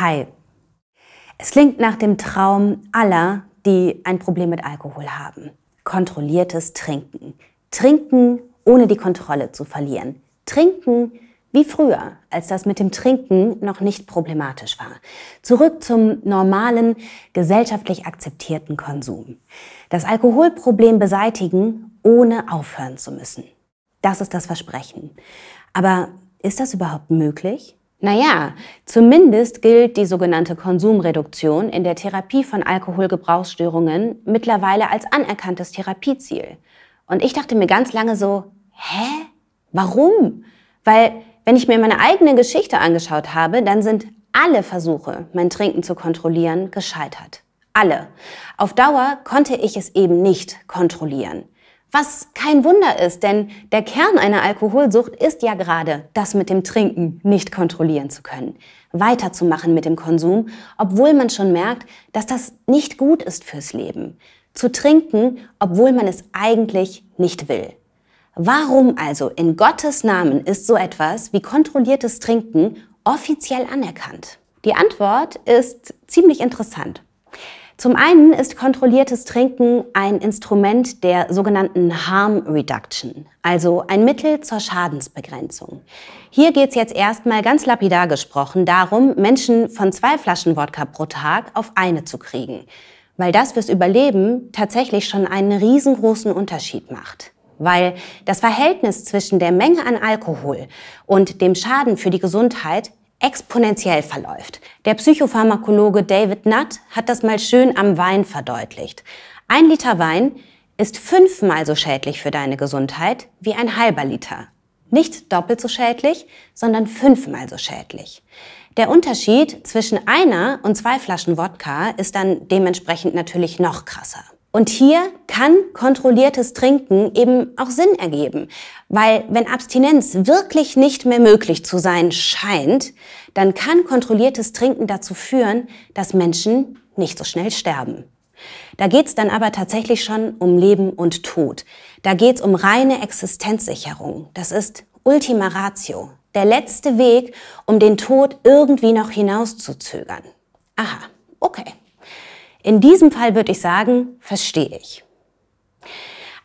Hi. Es klingt nach dem Traum aller, die ein Problem mit Alkohol haben. Kontrolliertes Trinken. Trinken, ohne die Kontrolle zu verlieren. Trinken wie früher, als das mit dem Trinken noch nicht problematisch war. Zurück zum normalen, gesellschaftlich akzeptierten Konsum. Das Alkoholproblem beseitigen, ohne aufhören zu müssen. Das ist das Versprechen. Aber ist das überhaupt möglich? Naja, zumindest gilt die sogenannte Konsumreduktion in der Therapie von Alkoholgebrauchsstörungen mittlerweile als anerkanntes Therapieziel. Und ich dachte mir ganz lange so, hä? Warum? Weil, wenn ich mir meine eigene Geschichte angeschaut habe, dann sind alle Versuche, mein Trinken zu kontrollieren, gescheitert. Alle. Auf Dauer konnte ich es eben nicht kontrollieren. Was kein Wunder ist, denn der Kern einer Alkoholsucht ist ja gerade, das mit dem Trinken nicht kontrollieren zu können, weiterzumachen mit dem Konsum, obwohl man schon merkt, dass das nicht gut ist fürs Leben. Zu trinken, obwohl man es eigentlich nicht will. Warum also in Gottes Namen ist so etwas wie kontrolliertes Trinken offiziell anerkannt? Die Antwort ist ziemlich interessant. Zum einen ist kontrolliertes Trinken ein Instrument der sogenannten Harm Reduction, also ein Mittel zur Schadensbegrenzung. Hier geht es jetzt erstmal ganz lapidar gesprochen darum, Menschen von zwei Flaschen Wodka pro Tag auf eine zu kriegen, weil das fürs Überleben tatsächlich schon einen riesengroßen Unterschied macht weil das Verhältnis zwischen der Menge an Alkohol und dem Schaden für die Gesundheit exponentiell verläuft. Der Psychopharmakologe David Nutt hat das mal schön am Wein verdeutlicht. Ein Liter Wein ist fünfmal so schädlich für deine Gesundheit wie ein halber Liter. Nicht doppelt so schädlich, sondern fünfmal so schädlich. Der Unterschied zwischen einer und zwei Flaschen Wodka ist dann dementsprechend natürlich noch krasser. Und hier kann kontrolliertes Trinken eben auch Sinn ergeben, weil wenn Abstinenz wirklich nicht mehr möglich zu sein scheint, dann kann kontrolliertes Trinken dazu führen, dass Menschen nicht so schnell sterben. Da geht's dann aber tatsächlich schon um Leben und Tod. Da geht's um reine Existenzsicherung. Das ist Ultima Ratio, der letzte Weg, um den Tod irgendwie noch hinauszuzögern. Aha, okay. In diesem Fall würde ich sagen, verstehe ich.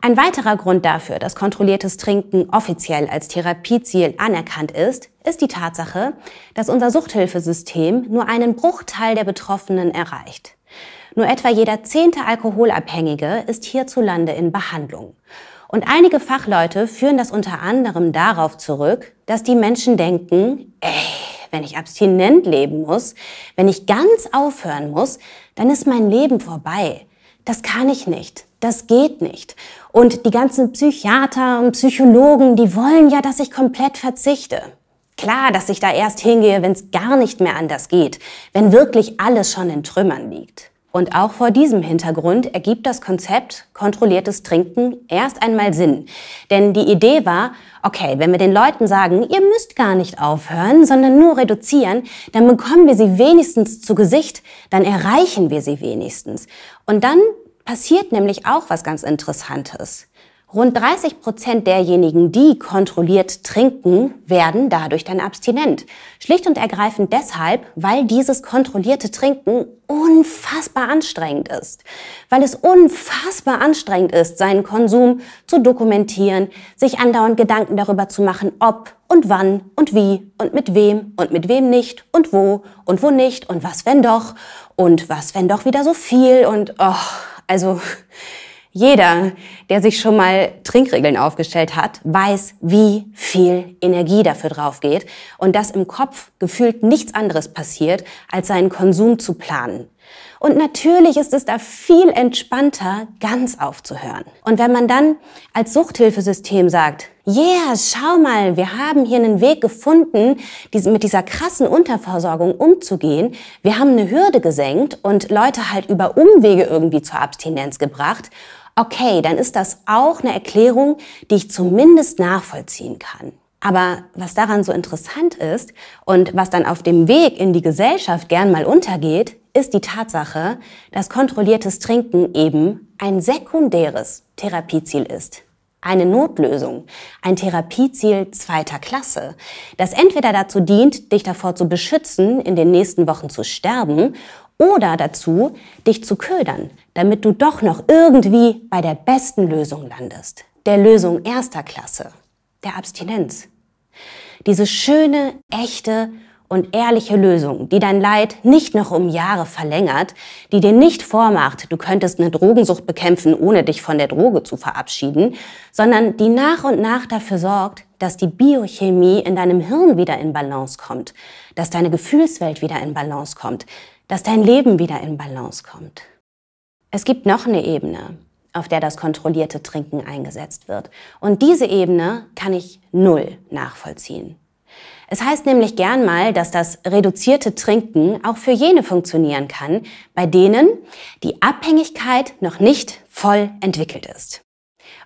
Ein weiterer Grund dafür, dass kontrolliertes Trinken offiziell als Therapieziel anerkannt ist, ist die Tatsache, dass unser Suchthilfesystem nur einen Bruchteil der Betroffenen erreicht. Nur etwa jeder zehnte Alkoholabhängige ist hierzulande in Behandlung. Und einige Fachleute führen das unter anderem darauf zurück, dass die Menschen denken, ey, wenn ich abstinent leben muss, wenn ich ganz aufhören muss, dann ist mein Leben vorbei. Das kann ich nicht. Das geht nicht. Und die ganzen Psychiater und Psychologen, die wollen ja, dass ich komplett verzichte. Klar, dass ich da erst hingehe, wenn es gar nicht mehr anders geht, wenn wirklich alles schon in Trümmern liegt. Und auch vor diesem Hintergrund ergibt das Konzept kontrolliertes Trinken erst einmal Sinn. Denn die Idee war, okay, wenn wir den Leuten sagen, ihr müsst gar nicht aufhören, sondern nur reduzieren, dann bekommen wir sie wenigstens zu Gesicht, dann erreichen wir sie wenigstens. Und dann passiert nämlich auch was ganz Interessantes. Rund 30 Prozent derjenigen, die kontrolliert trinken, werden dadurch dann abstinent. Schlicht und ergreifend deshalb, weil dieses kontrollierte Trinken unfassbar anstrengend ist. Weil es unfassbar anstrengend ist, seinen Konsum zu dokumentieren, sich andauernd Gedanken darüber zu machen, ob und wann und wie und mit wem und mit wem nicht und wo und wo nicht und was wenn doch und was wenn doch wieder so viel und oh, also jeder, der sich schon mal Trinkregeln aufgestellt hat, weiß, wie viel Energie dafür draufgeht und dass im Kopf gefühlt nichts anderes passiert, als seinen Konsum zu planen. Und natürlich ist es da viel entspannter, ganz aufzuhören. Und wenn man dann als Suchthilfesystem sagt, yeah, schau mal, wir haben hier einen Weg gefunden, mit dieser krassen Unterversorgung umzugehen. Wir haben eine Hürde gesenkt und Leute halt über Umwege irgendwie zur Abstinenz gebracht okay, dann ist das auch eine Erklärung, die ich zumindest nachvollziehen kann. Aber was daran so interessant ist und was dann auf dem Weg in die Gesellschaft gern mal untergeht, ist die Tatsache, dass kontrolliertes Trinken eben ein sekundäres Therapieziel ist eine Notlösung, ein Therapieziel zweiter Klasse, das entweder dazu dient, dich davor zu beschützen, in den nächsten Wochen zu sterben, oder dazu, dich zu ködern, damit du doch noch irgendwie bei der besten Lösung landest, der Lösung erster Klasse, der Abstinenz. Diese schöne, echte und ehrliche Lösung, die dein Leid nicht noch um Jahre verlängert, die dir nicht vormacht, du könntest eine Drogensucht bekämpfen, ohne dich von der Droge zu verabschieden, sondern die nach und nach dafür sorgt, dass die Biochemie in deinem Hirn wieder in Balance kommt, dass deine Gefühlswelt wieder in Balance kommt, dass dein Leben wieder in Balance kommt. Es gibt noch eine Ebene, auf der das kontrollierte Trinken eingesetzt wird. Und diese Ebene kann ich null nachvollziehen. Es heißt nämlich gern mal, dass das reduzierte Trinken auch für jene funktionieren kann, bei denen die Abhängigkeit noch nicht voll entwickelt ist.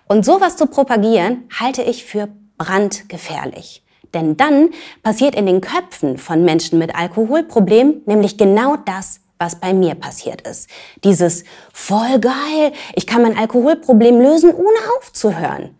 Und sowas zu propagieren, halte ich für brandgefährlich. Denn dann passiert in den Köpfen von Menschen mit Alkoholproblemen nämlich genau das, was bei mir passiert ist. Dieses voll geil, ich kann mein Alkoholproblem lösen, ohne aufzuhören.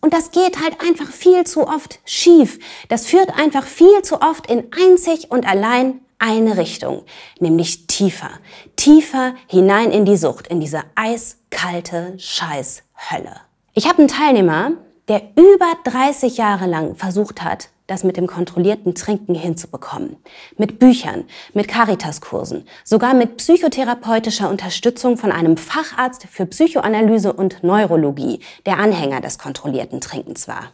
Und das geht halt einfach viel zu oft schief. Das führt einfach viel zu oft in einzig und allein eine Richtung, nämlich tiefer, tiefer hinein in die Sucht, in diese eiskalte Scheißhölle. Ich habe einen Teilnehmer, der über 30 Jahre lang versucht hat, das mit dem kontrollierten Trinken hinzubekommen. Mit Büchern, mit Caritaskursen, sogar mit psychotherapeutischer Unterstützung von einem Facharzt für Psychoanalyse und Neurologie, der Anhänger des kontrollierten Trinkens war.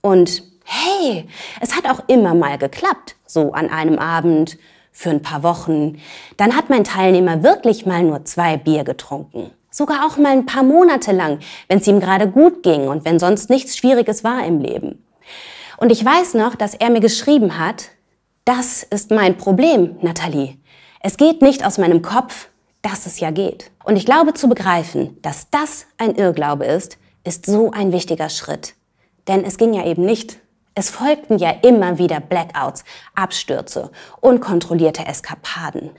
Und hey, es hat auch immer mal geklappt, so an einem Abend, für ein paar Wochen. Dann hat mein Teilnehmer wirklich mal nur zwei Bier getrunken. Sogar auch mal ein paar Monate lang, wenn es ihm gerade gut ging und wenn sonst nichts Schwieriges war im Leben. Und ich weiß noch, dass er mir geschrieben hat, das ist mein Problem, Nathalie. Es geht nicht aus meinem Kopf, dass es ja geht. Und ich glaube zu begreifen, dass das ein Irrglaube ist, ist so ein wichtiger Schritt. Denn es ging ja eben nicht. Es folgten ja immer wieder Blackouts, Abstürze, unkontrollierte Eskapaden.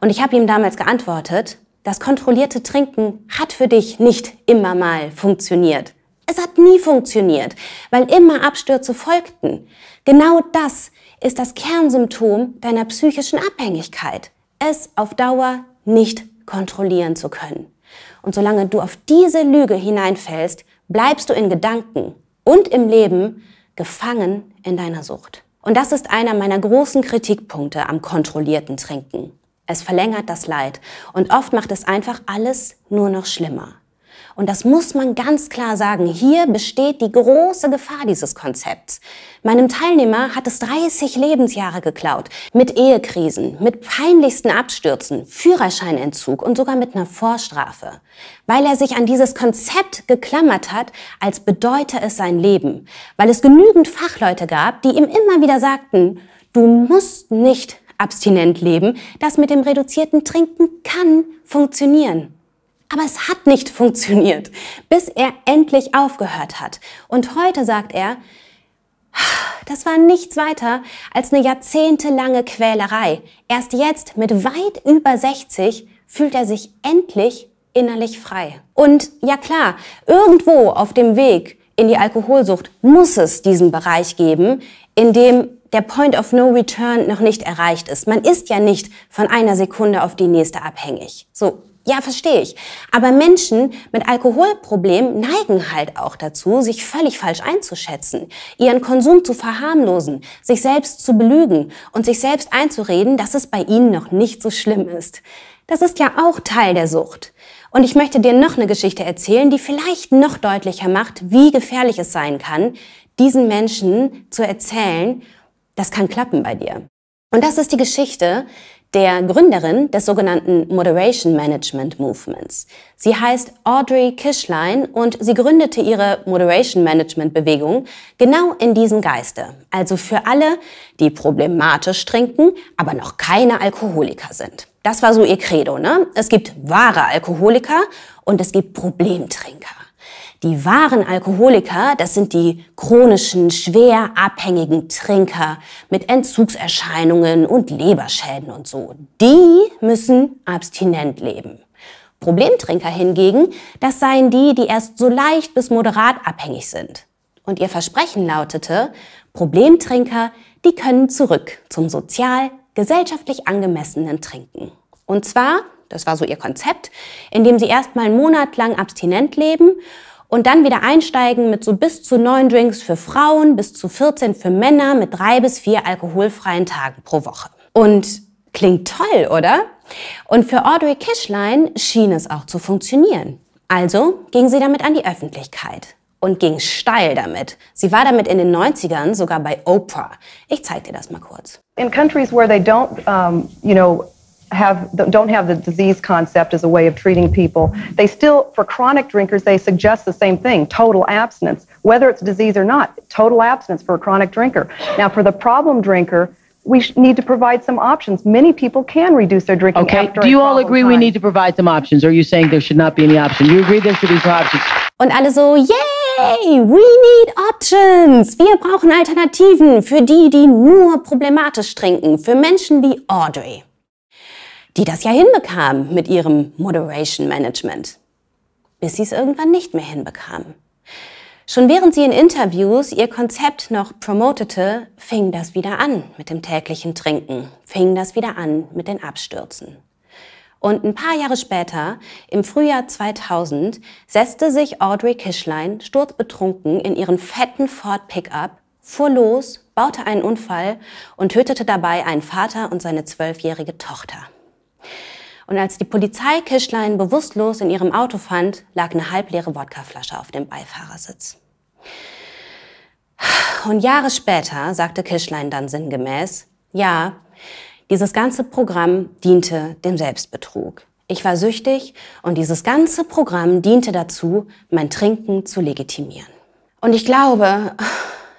Und ich habe ihm damals geantwortet, das kontrollierte Trinken hat für dich nicht immer mal funktioniert. Es hat nie funktioniert, weil immer Abstürze folgten. Genau das ist das Kernsymptom deiner psychischen Abhängigkeit, es auf Dauer nicht kontrollieren zu können. Und solange du auf diese Lüge hineinfällst, bleibst du in Gedanken und im Leben gefangen in deiner Sucht. Und das ist einer meiner großen Kritikpunkte am kontrollierten Trinken. Es verlängert das Leid und oft macht es einfach alles nur noch schlimmer. Und das muss man ganz klar sagen. Hier besteht die große Gefahr dieses Konzepts. Meinem Teilnehmer hat es 30 Lebensjahre geklaut. Mit Ehekrisen, mit peinlichsten Abstürzen, Führerscheinentzug und sogar mit einer Vorstrafe. Weil er sich an dieses Konzept geklammert hat, als bedeute es sein Leben. Weil es genügend Fachleute gab, die ihm immer wieder sagten, du musst nicht abstinent leben. Das mit dem reduzierten Trinken kann funktionieren. Aber es hat nicht funktioniert, bis er endlich aufgehört hat. Und heute sagt er, das war nichts weiter als eine jahrzehntelange Quälerei. Erst jetzt, mit weit über 60, fühlt er sich endlich innerlich frei. Und ja klar, irgendwo auf dem Weg in die Alkoholsucht muss es diesen Bereich geben, in dem der Point of No Return noch nicht erreicht ist. Man ist ja nicht von einer Sekunde auf die nächste abhängig. So, ja, verstehe ich. Aber Menschen mit Alkoholproblemen neigen halt auch dazu, sich völlig falsch einzuschätzen, ihren Konsum zu verharmlosen, sich selbst zu belügen und sich selbst einzureden, dass es bei ihnen noch nicht so schlimm ist. Das ist ja auch Teil der Sucht. Und ich möchte dir noch eine Geschichte erzählen, die vielleicht noch deutlicher macht, wie gefährlich es sein kann, diesen Menschen zu erzählen, das kann klappen bei dir. Und das ist die Geschichte, der Gründerin des sogenannten Moderation Management Movements. Sie heißt Audrey Kischlein und sie gründete ihre Moderation Management Bewegung genau in diesem Geiste. Also für alle, die problematisch trinken, aber noch keine Alkoholiker sind. Das war so ihr Credo, ne? Es gibt wahre Alkoholiker und es gibt Problemtrinker. Die wahren Alkoholiker, das sind die chronischen, schwer abhängigen Trinker mit Entzugserscheinungen und Leberschäden und so. Die müssen abstinent leben. Problemtrinker hingegen, das seien die, die erst so leicht bis moderat abhängig sind. Und ihr Versprechen lautete, Problemtrinker, die können zurück zum sozial, gesellschaftlich angemessenen Trinken. Und zwar, das war so ihr Konzept, indem sie erstmal einen Monat lang abstinent leben und dann wieder einsteigen mit so bis zu neun Drinks für Frauen, bis zu 14 für Männer mit drei bis vier alkoholfreien Tagen pro Woche. Und klingt toll, oder? Und für Audrey Kischlein schien es auch zu funktionieren. Also ging sie damit an die Öffentlichkeit und ging steil damit. Sie war damit in den 90ern sogar bei Oprah. Ich zeig dir das mal kurz. In countries where they don't, um, you know, have don't have the disease concept as a way of treating people. They still, for chronic drinkers, they suggest the same thing: total abstinence, whether it's disease or not. Total abstinence for a chronic drinker. Now, for the problem drinker, we need to provide some options. Many people can reduce their drinking. Okay. Do you all agree time. we need to provide some options? Or are you saying there should not be any option? Do you agree there should be some options? Und alle so, yay, we need options. Wir brauchen Alternativen für die, die nur problematisch trinken, für Menschen wie Audrey. die das ja hinbekamen mit ihrem Moderation Management, bis sie es irgendwann nicht mehr hinbekamen. Schon während sie in Interviews ihr Konzept noch promotete, fing das wieder an mit dem täglichen Trinken, fing das wieder an mit den Abstürzen. Und ein paar Jahre später, im Frühjahr 2000, setzte sich Audrey Kischlein sturzbetrunken in ihren fetten Ford Pickup, fuhr los, baute einen Unfall und tötete dabei einen Vater und seine zwölfjährige Tochter. Und als die Polizei Kischlein bewusstlos in ihrem Auto fand, lag eine halbleere Wodkaflasche auf dem Beifahrersitz. Und Jahre später sagte Kischlein dann sinngemäß, ja, dieses ganze Programm diente dem Selbstbetrug. Ich war süchtig und dieses ganze Programm diente dazu, mein Trinken zu legitimieren. Und ich glaube,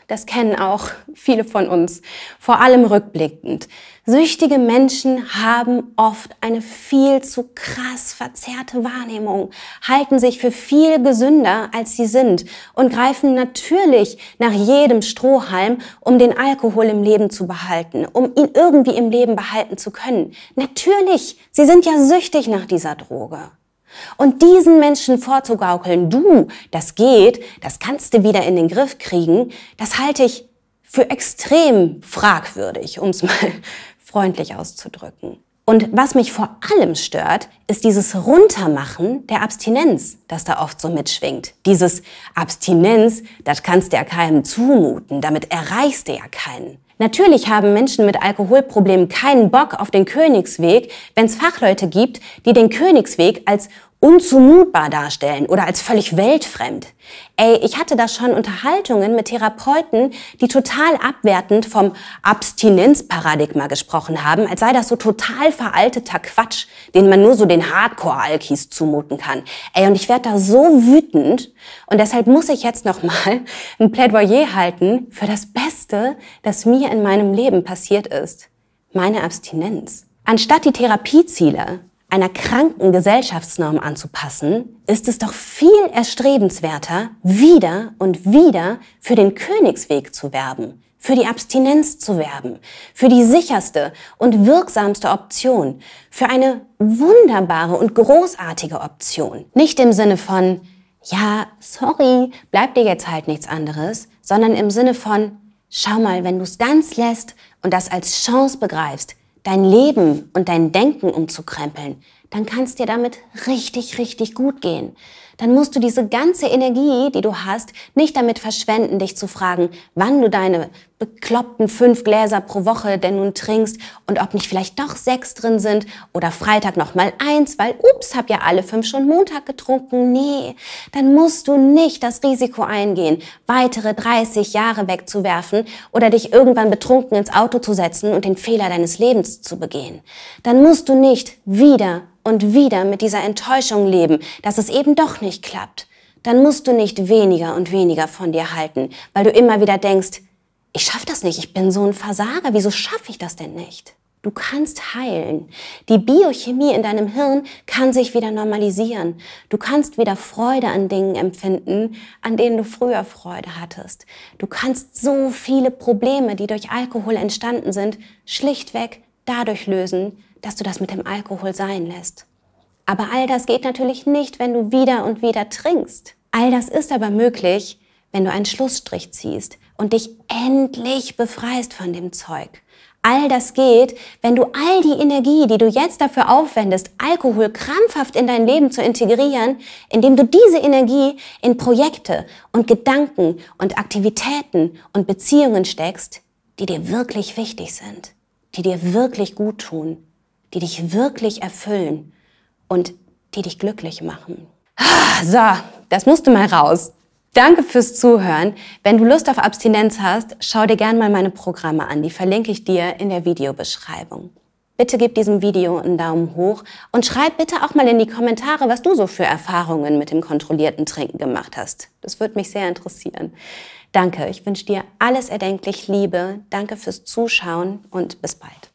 das kennen auch viele von uns, vor allem rückblickend, Süchtige Menschen haben oft eine viel zu krass verzerrte Wahrnehmung, halten sich für viel gesünder, als sie sind und greifen natürlich nach jedem Strohhalm, um den Alkohol im Leben zu behalten, um ihn irgendwie im Leben behalten zu können. Natürlich, sie sind ja süchtig nach dieser Droge. Und diesen Menschen vorzugaukeln, du, das geht, das kannst du wieder in den Griff kriegen, das halte ich für extrem fragwürdig, um es mal freundlich auszudrücken. Und was mich vor allem stört, ist dieses Runtermachen der Abstinenz, das da oft so mitschwingt. Dieses Abstinenz, das kannst du ja keinem zumuten, damit erreichst du ja keinen. Natürlich haben Menschen mit Alkoholproblemen keinen Bock auf den Königsweg, wenn es Fachleute gibt, die den Königsweg als unzumutbar darstellen oder als völlig weltfremd. Ey, ich hatte da schon Unterhaltungen mit Therapeuten, die total abwertend vom Abstinenzparadigma gesprochen haben, als sei das so total veralteter Quatsch, den man nur so den Hardcore-Alkis zumuten kann. Ey, und ich werde da so wütend und deshalb muss ich jetzt nochmal ein Plädoyer halten für das Beste, das mir in meinem Leben passiert ist. Meine Abstinenz. Anstatt die Therapieziele einer kranken Gesellschaftsnorm anzupassen, ist es doch viel erstrebenswerter, wieder und wieder für den Königsweg zu werben, für die Abstinenz zu werben, für die sicherste und wirksamste Option, für eine wunderbare und großartige Option. Nicht im Sinne von, ja, sorry, bleibt dir jetzt halt nichts anderes, sondern im Sinne von, schau mal, wenn du es ganz lässt und das als Chance begreifst, dein Leben und dein Denken umzukrempeln, dann kann es dir damit richtig, richtig gut gehen. Dann musst du diese ganze Energie, die du hast, nicht damit verschwenden, dich zu fragen, wann du deine bekloppten fünf Gläser pro Woche denn nun trinkst und ob nicht vielleicht doch sechs drin sind oder Freitag nochmal eins, weil ups, hab ja alle fünf schon Montag getrunken. Nee, dann musst du nicht das Risiko eingehen, weitere 30 Jahre wegzuwerfen oder dich irgendwann betrunken ins Auto zu setzen und den Fehler deines Lebens zu begehen. Dann musst du nicht wieder und wieder mit dieser Enttäuschung leben, dass es eben doch nicht klappt, dann musst du nicht weniger und weniger von dir halten, weil du immer wieder denkst, ich schaffe das nicht, ich bin so ein Versager, wieso schaffe ich das denn nicht? Du kannst heilen. Die Biochemie in deinem Hirn kann sich wieder normalisieren. Du kannst wieder Freude an Dingen empfinden, an denen du früher Freude hattest. Du kannst so viele Probleme, die durch Alkohol entstanden sind, schlichtweg dadurch lösen, dass du das mit dem Alkohol sein lässt. Aber all das geht natürlich nicht, wenn du wieder und wieder trinkst. All das ist aber möglich, wenn du einen Schlussstrich ziehst und dich endlich befreist von dem Zeug. All das geht, wenn du all die Energie, die du jetzt dafür aufwendest, Alkohol krampfhaft in dein Leben zu integrieren, indem du diese Energie in Projekte und Gedanken und Aktivitäten und Beziehungen steckst, die dir wirklich wichtig sind die dir wirklich gut tun, die dich wirklich erfüllen und die dich glücklich machen. Ah, so, das musste mal raus. Danke fürs Zuhören. Wenn du Lust auf Abstinenz hast, schau dir gern mal meine Programme an. Die verlinke ich dir in der Videobeschreibung. Bitte gib diesem Video einen Daumen hoch und schreib bitte auch mal in die Kommentare, was du so für Erfahrungen mit dem kontrollierten Trinken gemacht hast. Das würde mich sehr interessieren. Danke, ich wünsche dir alles erdenklich Liebe. Danke fürs Zuschauen und bis bald.